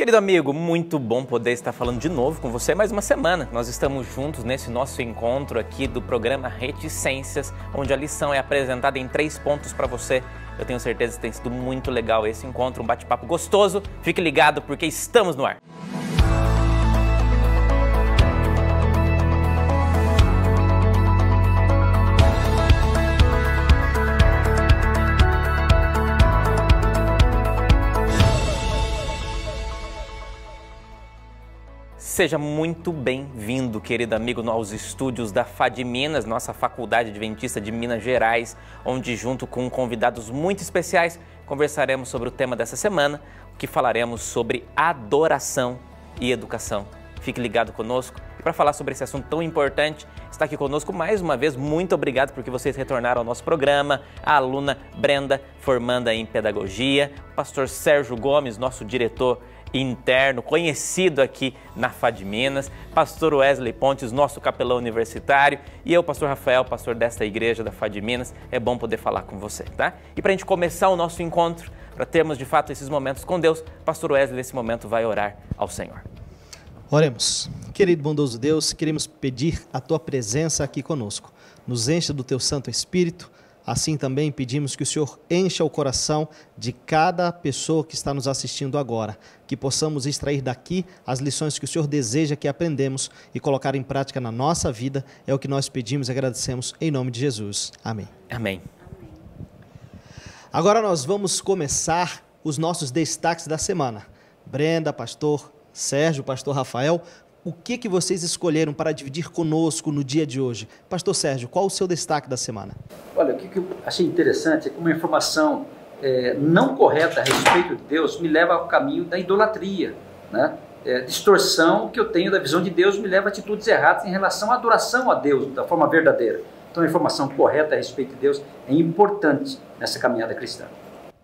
Querido amigo, muito bom poder estar falando de novo com você mais uma semana. Nós estamos juntos nesse nosso encontro aqui do programa Reticências, onde a lição é apresentada em três pontos para você. Eu tenho certeza que tem sido muito legal esse encontro, um bate-papo gostoso. Fique ligado porque estamos no ar. Seja muito bem-vindo, querido amigo, aos estúdios da FAD Minas, nossa Faculdade Adventista de Minas Gerais, onde, junto com convidados muito especiais, conversaremos sobre o tema dessa semana, que falaremos sobre adoração e educação. Fique ligado conosco. E para falar sobre esse assunto tão importante, está aqui conosco mais uma vez. Muito obrigado porque vocês retornaram ao nosso programa. A aluna Brenda, formanda em pedagogia, o pastor Sérgio Gomes, nosso diretor interno, conhecido aqui na FAD Minas, pastor Wesley Pontes, nosso capelão universitário, e eu, pastor Rafael, pastor desta igreja da FAD Minas. É bom poder falar com você, tá? E para a gente começar o nosso encontro, para termos de fato esses momentos com Deus, pastor Wesley nesse momento vai orar ao Senhor. Oremos. Querido bondoso Deus, queremos pedir a tua presença aqui conosco. Nos encha do teu Santo Espírito Assim também pedimos que o Senhor encha o coração de cada pessoa que está nos assistindo agora, que possamos extrair daqui as lições que o Senhor deseja que aprendemos e colocar em prática na nossa vida. É o que nós pedimos e agradecemos em nome de Jesus. Amém. Amém. Agora nós vamos começar os nossos destaques da semana. Brenda, pastor Sérgio, pastor Rafael o que, que vocês escolheram para dividir conosco no dia de hoje. Pastor Sérgio, qual o seu destaque da semana? Olha, o que, que eu achei interessante é que uma informação é, não correta a respeito de Deus me leva ao caminho da idolatria, né? É, distorção que eu tenho da visão de Deus me leva a atitudes erradas em relação à adoração a Deus da forma verdadeira. Então, a informação correta a respeito de Deus é importante nessa caminhada cristã.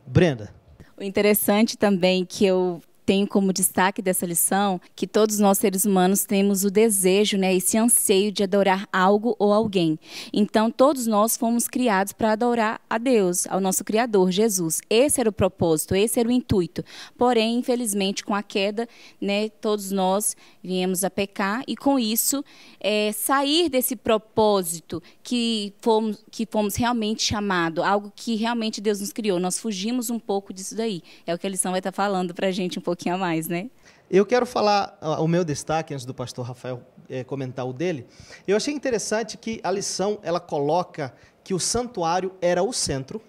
Brenda. O interessante também que eu tenho como destaque dessa lição que todos nós seres humanos temos o desejo, né, esse anseio de adorar algo ou alguém. Então todos nós fomos criados para adorar a Deus, ao nosso criador Jesus. Esse era o propósito, esse era o intuito. Porém, infelizmente, com a queda, né, todos nós viemos a pecar e com isso é, sair desse propósito que fomos que fomos realmente chamado, algo que realmente Deus nos criou. Nós fugimos um pouco disso daí. É o que a lição vai estar falando para a gente um pouco pouquinho a mais, né? Eu quero falar ah, o meu destaque antes do pastor Rafael é, comentar o dele. Eu achei interessante que a lição ela coloca que o santuário era o centro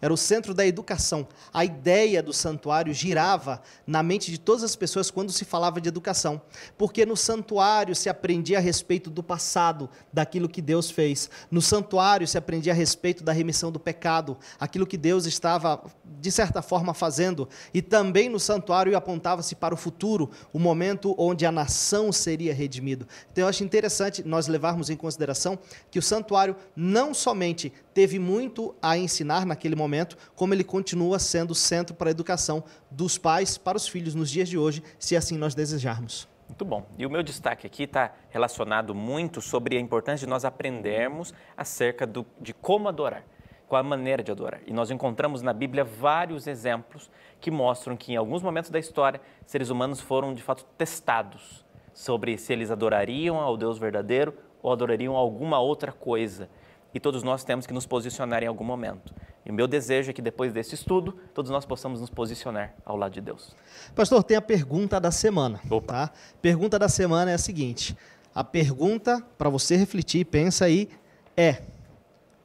era o centro da educação. A ideia do santuário girava na mente de todas as pessoas quando se falava de educação, porque no santuário se aprendia a respeito do passado, daquilo que Deus fez. No santuário se aprendia a respeito da remissão do pecado, aquilo que Deus estava de certa forma fazendo, e também no santuário apontava-se para o futuro, o momento onde a nação seria redimida. Então eu acho interessante nós levarmos em consideração que o santuário não somente teve muito a ensinar naquele momento, como ele continua sendo centro para a educação dos pais para os filhos nos dias de hoje, se assim nós desejarmos. Muito bom. E o meu destaque aqui está relacionado muito sobre a importância de nós aprendermos acerca do, de como adorar, qual a maneira de adorar. E nós encontramos na Bíblia vários exemplos que mostram que em alguns momentos da história, seres humanos foram de fato testados sobre se eles adorariam ao Deus verdadeiro ou adorariam alguma outra coisa e todos nós temos que nos posicionar em algum momento. E o meu desejo é que depois desse estudo, todos nós possamos nos posicionar ao lado de Deus. Pastor, tem a pergunta da semana. Opa. Tá? Pergunta da semana é a seguinte: a pergunta para você refletir e pensa aí é: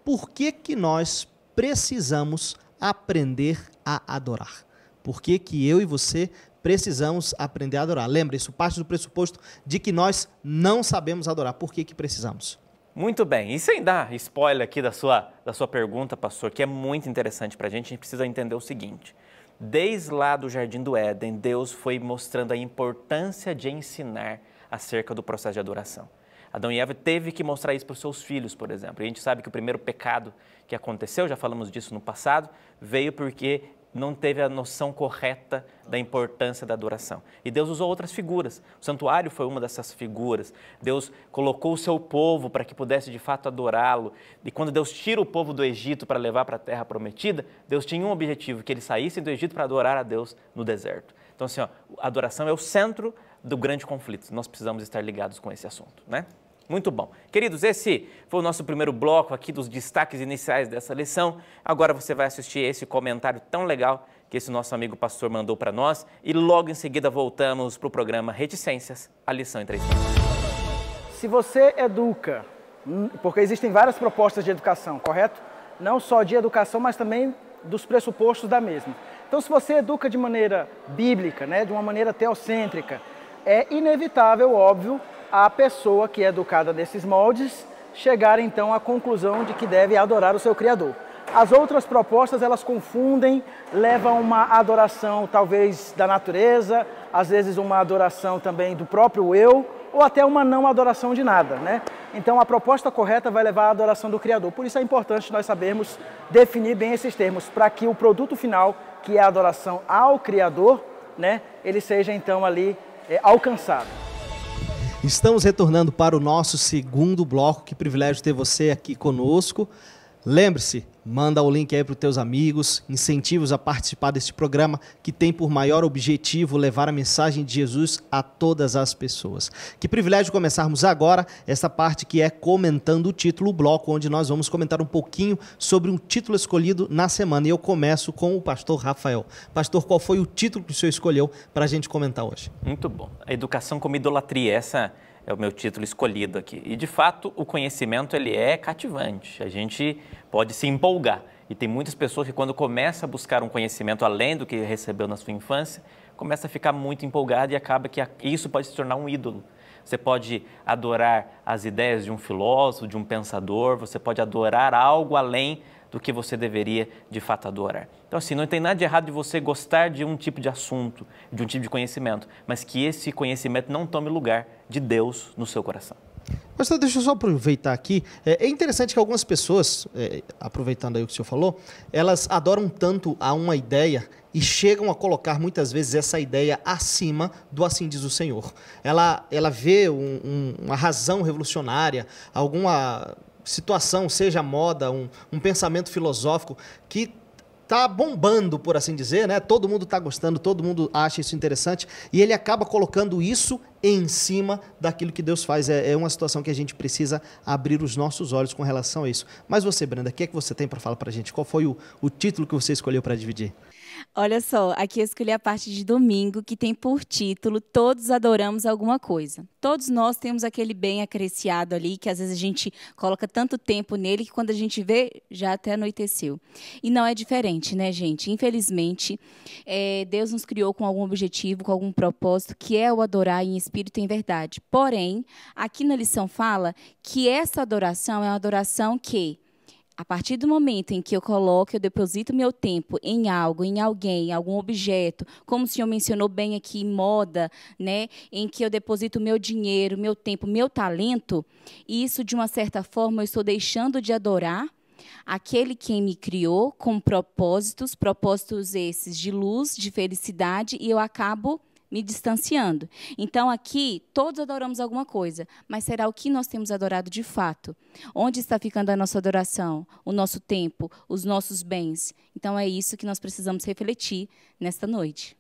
por que que nós precisamos aprender a adorar? Por que que eu e você precisamos aprender a adorar? Lembre-se, parte do pressuposto de que nós não sabemos adorar. Por que que precisamos? Muito bem, e sem dar spoiler aqui da sua, da sua pergunta, pastor, que é muito interessante para a gente, a gente precisa entender o seguinte. Desde lá do Jardim do Éden, Deus foi mostrando a importância de ensinar acerca do processo de adoração. Adão e Eva teve que mostrar isso para os seus filhos, por exemplo. E a gente sabe que o primeiro pecado que aconteceu, já falamos disso no passado, veio porque não teve a noção correta da importância da adoração. E Deus usou outras figuras. O santuário foi uma dessas figuras. Deus colocou o seu povo para que pudesse de fato adorá-lo. E quando Deus tira o povo do Egito para levar para a terra prometida, Deus tinha um objetivo, que eles saíssem do Egito para adorar a Deus no deserto. Então assim, ó, a adoração é o centro do grande conflito. Nós precisamos estar ligados com esse assunto, né? Muito bom. Queridos, esse foi o nosso primeiro bloco aqui dos destaques iniciais dessa lição. Agora você vai assistir esse comentário tão legal que esse nosso amigo pastor mandou para nós e logo em seguida voltamos para o programa Reticências, a lição em três Se você educa, porque existem várias propostas de educação, correto? Não só de educação, mas também dos pressupostos da mesma. Então, se você educa de maneira bíblica, né, de uma maneira teocêntrica, é inevitável, óbvio, a pessoa que é educada nesses moldes chegar então à conclusão de que deve adorar o seu Criador. As outras propostas elas confundem, levam uma adoração talvez da natureza, às vezes uma adoração também do próprio eu, ou até uma não adoração de nada, né? Então a proposta correta vai levar à adoração do Criador. Por isso é importante nós sabermos definir bem esses termos, para que o produto final, que é a adoração ao Criador, né, ele seja então ali é, alcançado. Estamos retornando para o nosso segundo bloco. Que privilégio ter você aqui conosco. Lembre-se, Manda o link aí para os teus amigos, incentiva-os a participar deste programa que tem por maior objetivo levar a mensagem de Jesus a todas as pessoas. Que privilégio começarmos agora essa parte que é comentando o título, o bloco, onde nós vamos comentar um pouquinho sobre um título escolhido na semana. E eu começo com o pastor Rafael. Pastor, qual foi o título que o senhor escolheu para a gente comentar hoje? Muito bom. A educação como idolatria. Essa é o meu título escolhido aqui. E de fato, o conhecimento ele é cativante. A gente pode se empolgar. E tem muitas pessoas que, quando começa a buscar um conhecimento além do que recebeu na sua infância, começa a ficar muito empolgada e acaba que isso pode se tornar um ídolo. Você pode adorar as ideias de um filósofo, de um pensador, você pode adorar algo além do que você deveria de fato adorar. Então, assim, não tem nada de errado de você gostar de um tipo de assunto, de um tipo de conhecimento, mas que esse conhecimento não tome lugar de Deus no seu coração. Mas deixa eu só aproveitar aqui. É, é interessante que algumas pessoas, é, aproveitando aí o que o senhor falou, elas adoram tanto a uma ideia e chegam a colocar muitas vezes essa ideia acima do assim diz o Senhor. Ela, ela vê um, um, uma razão revolucionária, alguma situação, seja moda, um, um pensamento filosófico, que tá bombando, por assim dizer, né? Todo mundo tá gostando, todo mundo acha isso interessante e ele acaba colocando isso em cima daquilo que Deus faz. É, é uma situação que a gente precisa abrir os nossos olhos com relação a isso. Mas você, Brenda, o que é que você tem para falar para a gente? Qual foi o, o título que você escolheu para dividir? Olha só, aqui eu escolhi a parte de domingo que tem por título Todos adoramos alguma coisa. Todos nós temos aquele bem acreciado ali que às vezes a gente coloca tanto tempo nele que quando a gente vê já até anoiteceu. E não é diferente, né, gente? Infelizmente, é, Deus nos criou com algum objetivo, com algum propósito que é o adorar em espírito e em verdade. Porém, aqui na lição fala que essa adoração é uma adoração que a partir do momento em que eu coloco, eu deposito meu tempo em algo, em alguém, em algum objeto, como o senhor mencionou bem aqui, moda, né, em que eu deposito meu dinheiro, meu tempo, meu talento, isso de uma certa forma eu estou deixando de adorar aquele quem me criou com propósitos, propósitos esses de luz, de felicidade, e eu acabo me distanciando. Então aqui todos adoramos alguma coisa, mas será o que nós temos adorado de fato? Onde está ficando a nossa adoração, o nosso tempo, os nossos bens? Então é isso que nós precisamos refletir nesta noite.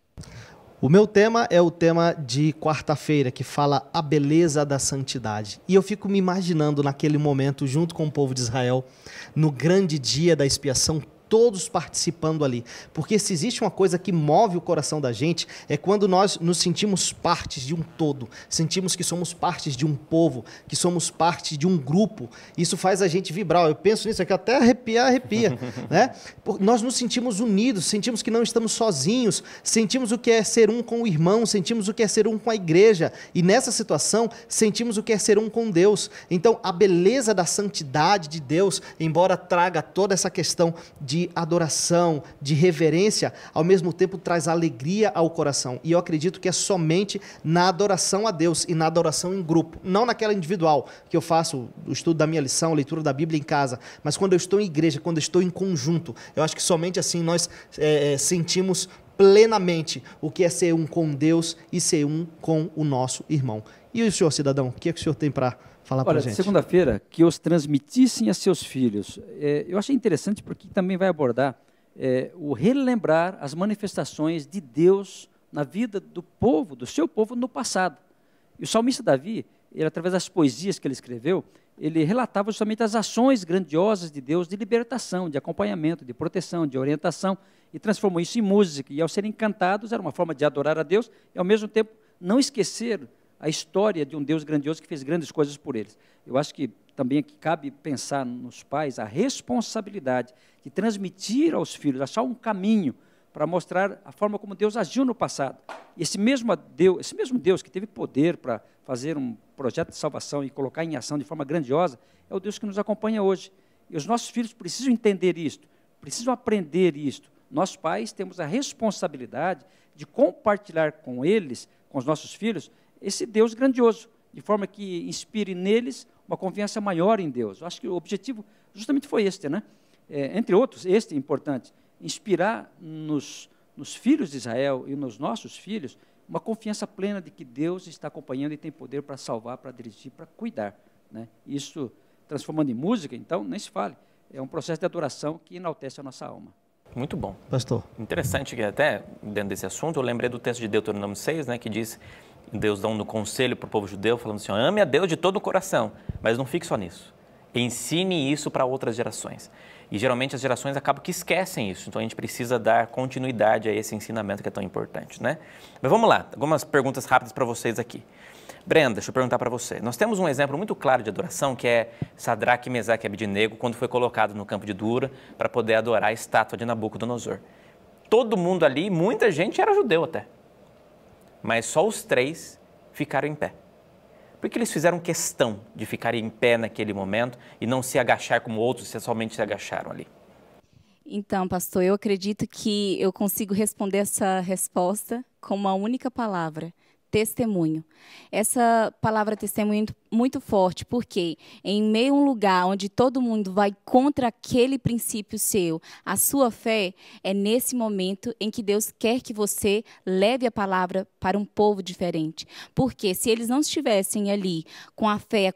O meu tema é o tema de quarta-feira, que fala a beleza da santidade. E eu fico me imaginando naquele momento, junto com o povo de Israel, no grande dia da expiação, todos participando ali. Porque se existe uma coisa que move o coração da gente, é quando nós nos sentimos partes de um todo, sentimos que somos partes de um povo, que somos parte de um grupo. Isso faz a gente vibrar. Eu penso nisso aqui até arrepiar, arrepia. né? nós nos sentimos unidos, sentimos que não estamos sozinhos, sentimos o que é ser um com o irmão, sentimos o que é ser um com a igreja. E nessa situação, sentimos o que é ser um com Deus. Então, a beleza da santidade de Deus, embora traga toda essa questão de adoração, de reverência, ao mesmo tempo traz alegria ao coração. E eu acredito que é somente na adoração a Deus e na adoração em grupo, não naquela individual que eu faço o estudo da minha lição, a leitura da Bíblia em casa, mas quando eu estou em igreja, quando eu estou em conjunto, eu acho que somente assim nós é, sentimos plenamente o que é ser um com Deus e ser um com o nosso irmão. E o senhor, cidadão, o que, é que o senhor tem para falar para a gente? segunda-feira, que os transmitissem a seus filhos. É, eu achei interessante porque também vai abordar é, o relembrar as manifestações de Deus na vida do povo, do seu povo no passado. E o salmista Davi, ele, através das poesias que ele escreveu, ele relatava justamente as ações grandiosas de Deus de libertação, de acompanhamento, de proteção, de orientação e transformou isso em música. E ao serem cantados, era uma forma de adorar a Deus e, ao mesmo tempo, não esquecer a história de um Deus grandioso que fez grandes coisas por eles. Eu acho que também aqui cabe pensar nos pais a responsabilidade de transmitir aos filhos, achar um caminho para mostrar a forma como Deus agiu no passado. Esse mesmo Deus, esse mesmo Deus que teve poder para fazer um projeto de salvação e colocar em ação de forma grandiosa, é o Deus que nos acompanha hoje. E os nossos filhos precisam entender isto, precisam aprender isto, nós pais temos a responsabilidade de compartilhar com eles, com os nossos filhos, esse Deus grandioso, de forma que inspire neles uma confiança maior em Deus. Eu acho que o objetivo justamente foi este, né? É, entre outros, este é importante, inspirar nos, nos filhos de Israel e nos nossos filhos uma confiança plena de que Deus está acompanhando e tem poder para salvar, para dirigir, para cuidar. Né? Isso transformando em música, então, nem se fale. É um processo de adoração que enaltece a nossa alma. Muito bom. Pastor. Interessante que até, dentro desse assunto, eu lembrei do texto de Deuteronômio 6, né, que diz, Deus dá um conselho para o povo judeu, falando assim, ame a Deus de todo o coração, mas não fique só nisso. Ensine isso para outras gerações. E geralmente as gerações acabam que esquecem isso, então a gente precisa dar continuidade a esse ensinamento que é tão importante, né? Mas vamos lá, algumas perguntas rápidas para vocês aqui. Brenda, deixa eu perguntar para você. Nós temos um exemplo muito claro de adoração, que é Sadraque, Mesaque e Abidnego, quando foi colocado no campo de Dura para poder adorar a estátua de Nabucodonosor. Todo mundo ali, muita gente era judeu até. Mas só os três ficaram em pé. Por que eles fizeram questão de ficarem em pé naquele momento e não se agachar como outros, se somente se agacharam ali? Então, pastor, eu acredito que eu consigo responder essa resposta com uma única palavra: testemunho. Essa palavra testemunho muito forte, porque em meio a um lugar onde todo mundo vai contra aquele princípio seu, a sua fé, é nesse momento em que Deus quer que você leve a palavra para um povo diferente. Porque se eles não estivessem ali com a fé, a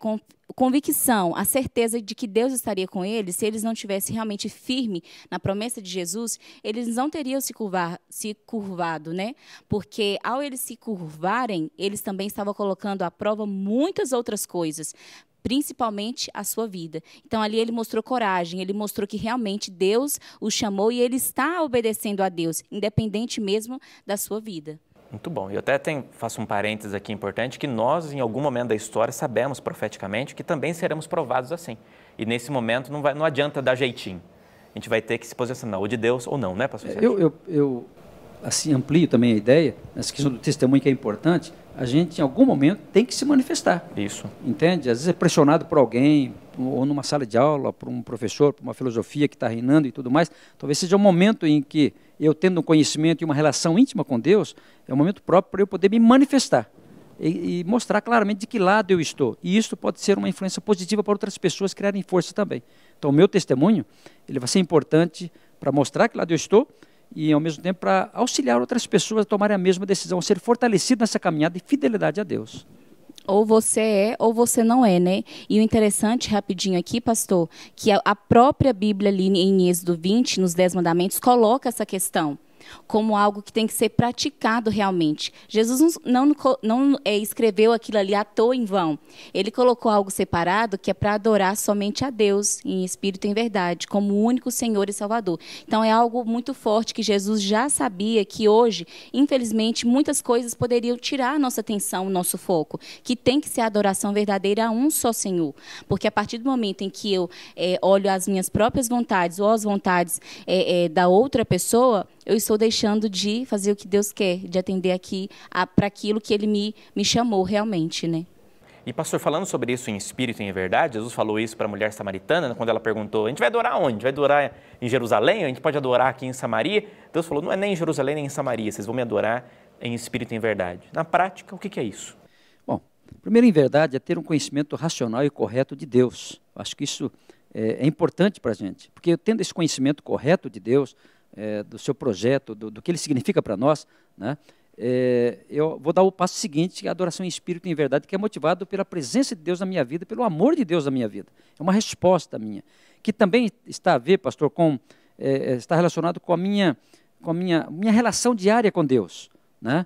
convicção, a certeza de que Deus estaria com eles, se eles não tivessem realmente firme na promessa de Jesus, eles não teriam se, curvar, se curvado, né? Porque ao eles se curvarem, eles também estavam colocando à prova muitas outras coisas, principalmente a sua vida. Então ali ele mostrou coragem, ele mostrou que realmente Deus o chamou e ele está obedecendo a Deus, independente mesmo da sua vida. Muito bom. E até tem, faço um parênteses aqui importante, que nós, em algum momento da história, sabemos profeticamente que também seremos provados assim. E nesse momento não, vai, não adianta dar jeitinho. A gente vai ter que se posicionar ou de Deus ou não, né, pastor Eu, eu, eu assim, amplio também a ideia, essa questão do testemunho que é importante, a gente em algum momento tem que se manifestar. Isso. Entende? Às vezes é pressionado por alguém, ou numa sala de aula, por um professor, por uma filosofia que está reinando e tudo mais. Talvez seja um momento em que eu, tendo um conhecimento e uma relação íntima com Deus, é um momento próprio para eu poder me manifestar. E, e, mostrar claramente de que lado eu estou. E isso pode ser uma influência positiva para outras pessoas criarem força também. Então, o meu testemunho ele vai ser importante para mostrar que lado eu estou e, ao mesmo tempo, para auxiliar outras pessoas a tomarem a mesma decisão, a ser fortalecido nessa caminhada de fidelidade a Deus ou você é ou você não é, né? E o interessante, rapidinho aqui, pastor, que a própria Bíblia ali em Êxodo 20, nos Dez Mandamentos, coloca essa questão como algo que tem que ser praticado realmente. Jesus não, não é, escreveu aquilo ali à toa em vão. Ele colocou algo separado que é para adorar somente a Deus, em espírito e em verdade, como o único Senhor e Salvador. Então é algo muito forte que Jesus já sabia que hoje, infelizmente, muitas coisas poderiam tirar a nossa atenção, o nosso foco, que tem que ser a adoração verdadeira a um só Senhor. Porque a partir do momento em que eu é, olho as minhas próprias vontades ou as vontades é, é da outra pessoa, eu estou deixando de fazer o que Deus quer, de atender aqui para aquilo que Ele me, me chamou realmente, né? E pastor, falando sobre isso em espírito e em verdade, Jesus falou isso para a mulher samaritana, quando ela perguntou: a gente vai adorar onde? Vai adorar em Jerusalém? A gente pode adorar aqui em Samaria? Deus falou: não é nem em Jerusalém nem em Samaria, vocês vão me adorar em espírito e em verdade. Na prática, o que é isso? Bom, primeiro, em verdade, é ter um conhecimento racional e correto de Deus. Acho que isso é, é importante para a gente, porque tendo esse conhecimento correto de Deus, é, do seu projeto, do, do, que ele significa para nós, né? É, eu vou dar o passo seguinte, que é a adoração em espírito e em verdade, que é motivado pela presença de Deus na minha vida, pelo amor de Deus na minha vida. É uma resposta minha, que também está a ver, pastor, com é, é está relacionado com a minha com a minha minha relação diária com Deus, né?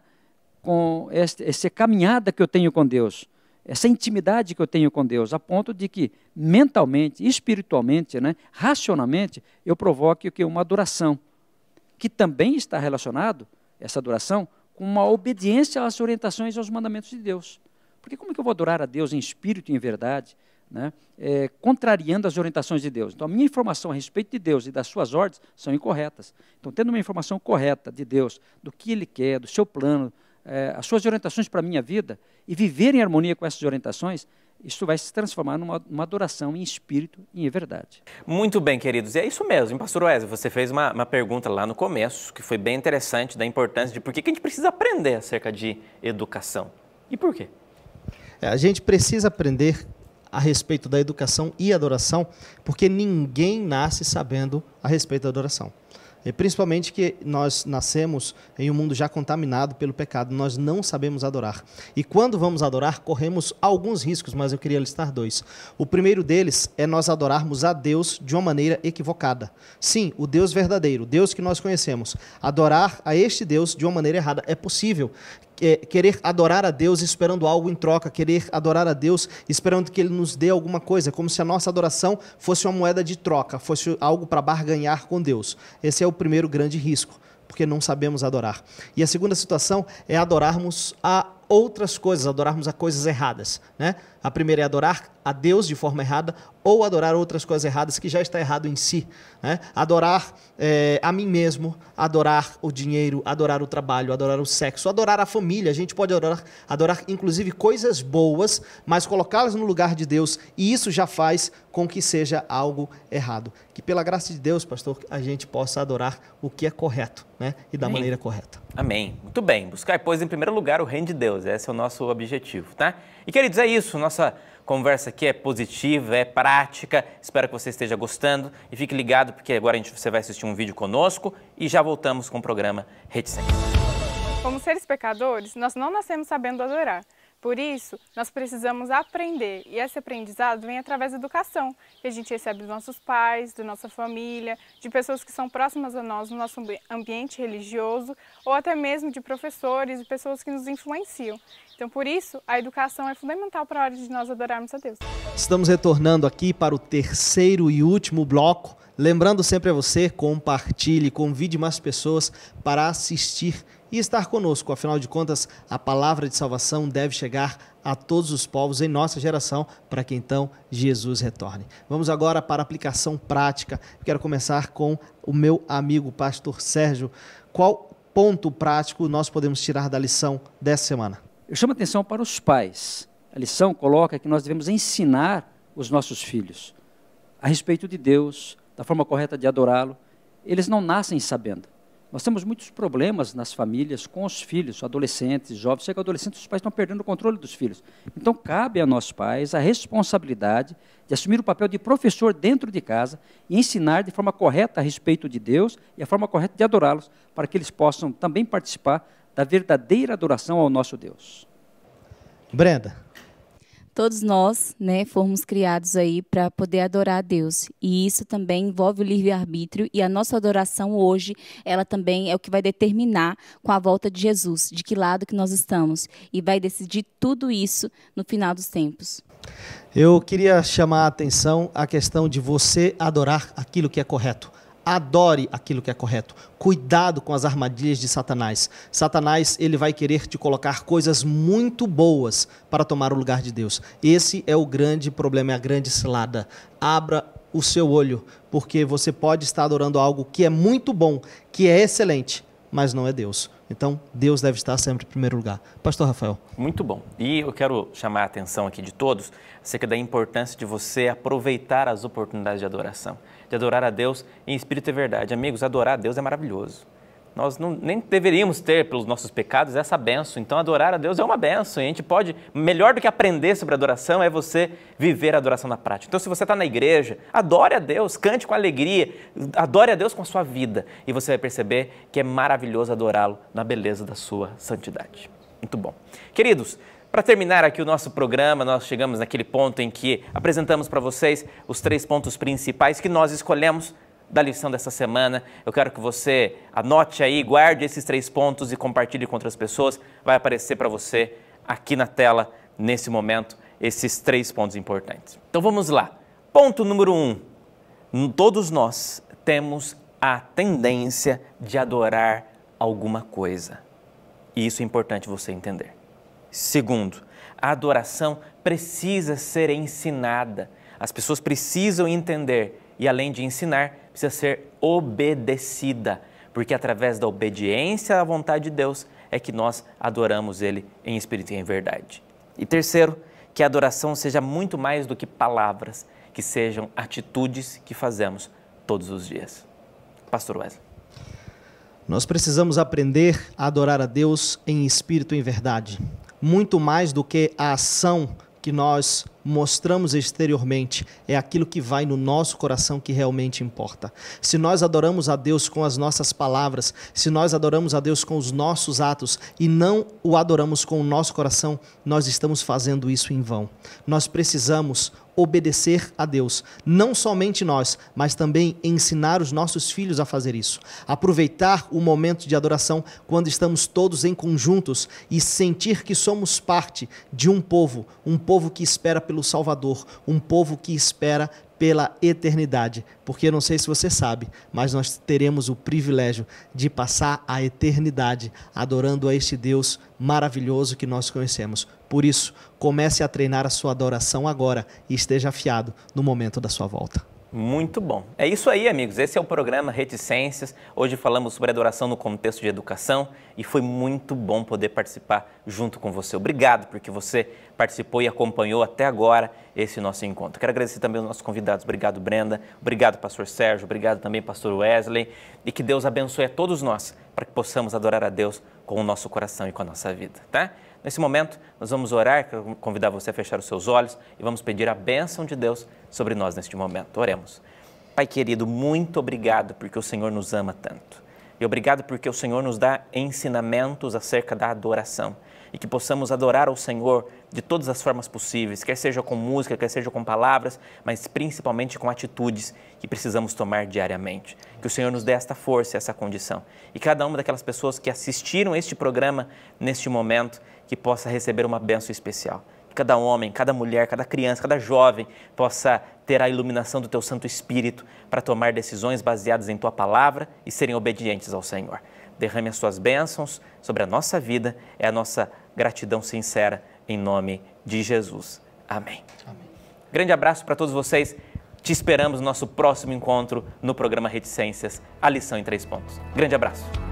Com essa caminhada que eu tenho com Deus, essa intimidade que eu tenho com Deus, a ponto de que mentalmente, espiritualmente, né, racionalmente, eu provoque o que uma adoração que também está relacionado, essa adoração, com uma obediência às orientações e aos mandamentos de Deus. Porque como é que eu vou adorar a Deus em espírito e em verdade, né, é, contrariando as orientações de Deus? Então, a minha informação a respeito de Deus e das suas ordens são incorretas. Então, tendo uma informação correta de Deus, do que Ele quer, do seu plano, é, as suas orientações para a minha vida, e viver em harmonia com essas orientações, isso vai se transformar numa, numa adoração em espírito e em verdade. Muito bem, queridos. E é isso mesmo. Pastor Wesley, você fez uma, uma pergunta lá no começo, que foi bem interessante, da importância de por que, que a gente precisa aprender acerca de educação. E por quê? É, a gente precisa aprender a respeito da educação e adoração, porque ninguém nasce sabendo a respeito da adoração principalmente que nós nascemos em um mundo já contaminado pelo pecado, nós não sabemos adorar. E quando vamos adorar, corremos alguns riscos, mas eu queria listar dois. O primeiro deles é nós adorarmos a Deus de uma maneira equivocada. Sim, o Deus verdadeiro, o Deus que nós conhecemos. Adorar a este Deus de uma maneira errada é possível. É, querer adorar a Deus esperando algo em troca, querer adorar a Deus esperando que Ele nos dê alguma coisa, como se a nossa adoração fosse uma moeda de troca, fosse algo para barganhar com Deus. Esse é o primeiro grande risco, porque não sabemos adorar. E a segunda situação é adorarmos a outras coisas, adorarmos a coisas erradas. Né? A primeira é adorar a Deus de forma errada ou adorar outras coisas erradas que já está errado em si. Né? Adorar é, a mim mesmo, adorar o dinheiro, adorar o trabalho, adorar o sexo, adorar a família. A gente pode adorar, adorar inclusive coisas boas, mas colocá-las no lugar de Deus e isso já faz com que seja algo errado. Que pela graça de Deus, pastor, a gente possa adorar o que é correto né? e da Amém. maneira correta. Amém. Muito bem. Buscar, pois, em primeiro lugar o reino de Deus. Esse é o nosso objetivo, tá? E queridos, é isso. Nossa conversa aqui é positiva, é prática. Espero que você esteja gostando e fique ligado porque agora a gente, você vai assistir um vídeo conosco e já voltamos com o programa Reticente. Como seres pecadores, nós não nascemos sabendo adorar. Por isso, nós precisamos aprender, e esse aprendizado vem através da educação, que a gente recebe dos nossos pais, da nossa família, de pessoas que são próximas a nós no nosso ambiente religioso, ou até mesmo de professores e pessoas que nos influenciam. Então, por isso, a educação é fundamental para a hora de nós adorarmos a Deus. Estamos retornando aqui para o terceiro e último bloco. Lembrando sempre a você, compartilhe, convide mais pessoas para assistir e estar conosco. Afinal de contas, a palavra de salvação deve chegar a todos os povos em nossa geração, para que então Jesus retorne. Vamos agora para a aplicação prática. Quero começar com o meu amigo pastor Sérgio. Qual ponto prático nós podemos tirar da lição dessa semana? Eu chamo a atenção para os pais. A lição coloca que nós devemos ensinar os nossos filhos a respeito de Deus, da forma correta de adorá-lo. Eles não nascem sabendo. Nós temos muitos problemas nas famílias com os filhos, adolescentes, jovens. Chega adolescentes, os pais estão perdendo o controle dos filhos. Então, cabe a nós pais a responsabilidade de assumir o papel de professor dentro de casa e ensinar de forma correta a respeito de Deus e a forma correta de adorá-los, para que eles possam também participar da verdadeira adoração ao nosso Deus. Brenda todos nós, né, formos criados aí para poder adorar a Deus. E isso também envolve o livre-arbítrio e a nossa adoração hoje, ela também é o que vai determinar com a volta de Jesus, de que lado que nós estamos e vai decidir tudo isso no final dos tempos. Eu queria chamar a atenção a questão de você adorar aquilo que é correto. Adore aquilo que é correto. Cuidado com as armadilhas de Satanás. Satanás, ele vai querer te colocar coisas muito boas para tomar o lugar de Deus. Esse é o grande problema, é a grande cilada. Abra o seu olho, porque você pode estar adorando algo que é muito bom, que é excelente, mas não é Deus. Então, Deus deve estar sempre em primeiro lugar. Pastor Rafael. Muito bom. E eu quero chamar a atenção aqui de todos acerca da importância de você aproveitar as oportunidades de adoração de adorar a Deus em espírito e verdade. Amigos, adorar a Deus é maravilhoso. Nós não, nem deveríamos ter pelos nossos pecados essa benção. Então, adorar a Deus é uma benção. E a gente pode, melhor do que aprender sobre adoração, é você viver a adoração na prática. Então, se você está na igreja, adore a Deus, cante com alegria, adore a Deus com a sua vida. E você vai perceber que é maravilhoso adorá-lo na beleza da sua santidade. Muito bom. Queridos, para terminar aqui o nosso programa, nós chegamos naquele ponto em que apresentamos para vocês os três pontos principais que nós escolhemos da lição dessa semana. Eu quero que você anote aí, guarde esses três pontos e compartilhe com outras pessoas. Vai aparecer para você aqui na tela, nesse momento, esses três pontos importantes. Então vamos lá. Ponto número um. Todos nós temos a tendência de adorar alguma coisa. E isso é importante você entender. Segundo, a adoração precisa ser ensinada. As pessoas precisam entender e, além de ensinar, precisa ser obedecida, porque através da obediência à vontade de Deus é que nós adoramos Ele em espírito e em verdade. E terceiro, que a adoração seja muito mais do que palavras, que sejam atitudes que fazemos todos os dias. Pastor Wesley. Nós precisamos aprender a adorar a Deus em espírito e em verdade muito mais do que a ação que nós mostramos exteriormente, é aquilo que vai no nosso coração que realmente importa. Se nós adoramos a Deus com as nossas palavras, se nós adoramos a Deus com os nossos atos e não o adoramos com o nosso coração, nós estamos fazendo isso em vão. Nós precisamos obedecer a Deus. Não somente nós, mas também ensinar os nossos filhos a fazer isso. Aproveitar o momento de adoração quando estamos todos em conjuntos e sentir que somos parte de um povo, um povo que espera pelo Salvador, um povo que espera pela eternidade. Porque eu não sei se você sabe, mas nós teremos o privilégio de passar a eternidade adorando a este Deus maravilhoso que nós conhecemos. Por isso, comece a treinar a sua adoração agora e esteja afiado no momento da sua volta. Muito bom. É isso aí, amigos. Esse é o programa Reticências. Hoje falamos sobre adoração no contexto de educação e foi muito bom poder participar junto com você. Obrigado porque você participou e acompanhou até agora esse nosso encontro. Quero agradecer também aos nossos convidados. Obrigado, Brenda. Obrigado, pastor Sérgio. Obrigado também, pastor Wesley. E que Deus abençoe a todos nós para que possamos adorar a Deus com o nosso coração e com a nossa vida, tá? Nesse momento, nós vamos orar, quero convidar você a fechar os seus olhos e vamos pedir a bênção de Deus sobre nós neste momento. Oremos. Pai querido, muito obrigado porque o Senhor nos ama tanto. E obrigado porque o Senhor nos dá ensinamentos acerca da adoração e que possamos adorar ao Senhor de todas as formas possíveis, quer seja com música, quer seja com palavras, mas principalmente com atitudes que precisamos tomar diariamente. Que o Senhor nos dê esta força, essa condição. E cada uma daquelas pessoas que assistiram este programa neste momento, que possa receber uma benção especial. Que cada homem, cada mulher, cada criança, cada jovem possa ter a iluminação do teu Santo Espírito para tomar decisões baseadas em tua palavra e serem obedientes ao Senhor derrame as suas bênçãos sobre a nossa vida, é a nossa gratidão sincera em nome de Jesus. Amém. Amém. Grande abraço para todos vocês. Te esperamos no nosso próximo encontro no programa Reticências, a lição em três pontos. Grande abraço.